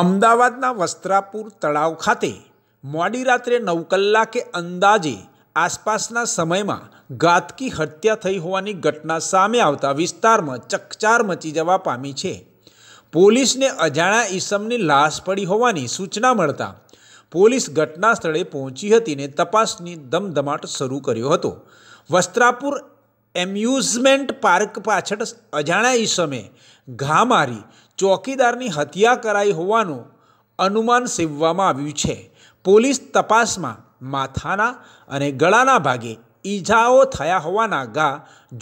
અમદાવાદના વસ્ત્રાપુર તળાવ ખાતે મોડી રાત્રે નવ કલાકે અંદાજે આસપાસના સમયમાં ઘાતકી હત્યા થઈ હોવાની ઘટના સામે આવતા વિસ્તારમાં ચકચાર મચી જવા પામી છે પોલીસને અજાણ્યા ઈસમની લાશ પડી હોવાની સૂચના મળતા પોલીસ ઘટના સ્થળે પહોંચી હતી ને તપાસની ધમધમાટ શરૂ કર્યો હતો વસ્ત્રાપુર એમ્યુઝમેન્ટ પાર્ક પાછળ અજાણ્યા ઈસમે ઘા મારી ચોકીદારની હત્યા કરાઈ હોવાનું અનુમાન સેવવામાં આવ્યું છે પોલીસ તપાસમાં માથાના અને ગળાના ભાગે ઈજાઓ થયા હોવાના ગા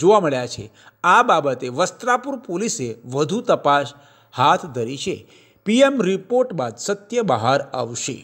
જોવા મળ્યા છે આ બાબતે વસ્ત્રાપુર પોલીસે વધુ તપાસ હાથ ધરી છે પીએમ રિપોર્ટ બાદ સત્ય બહાર આવશે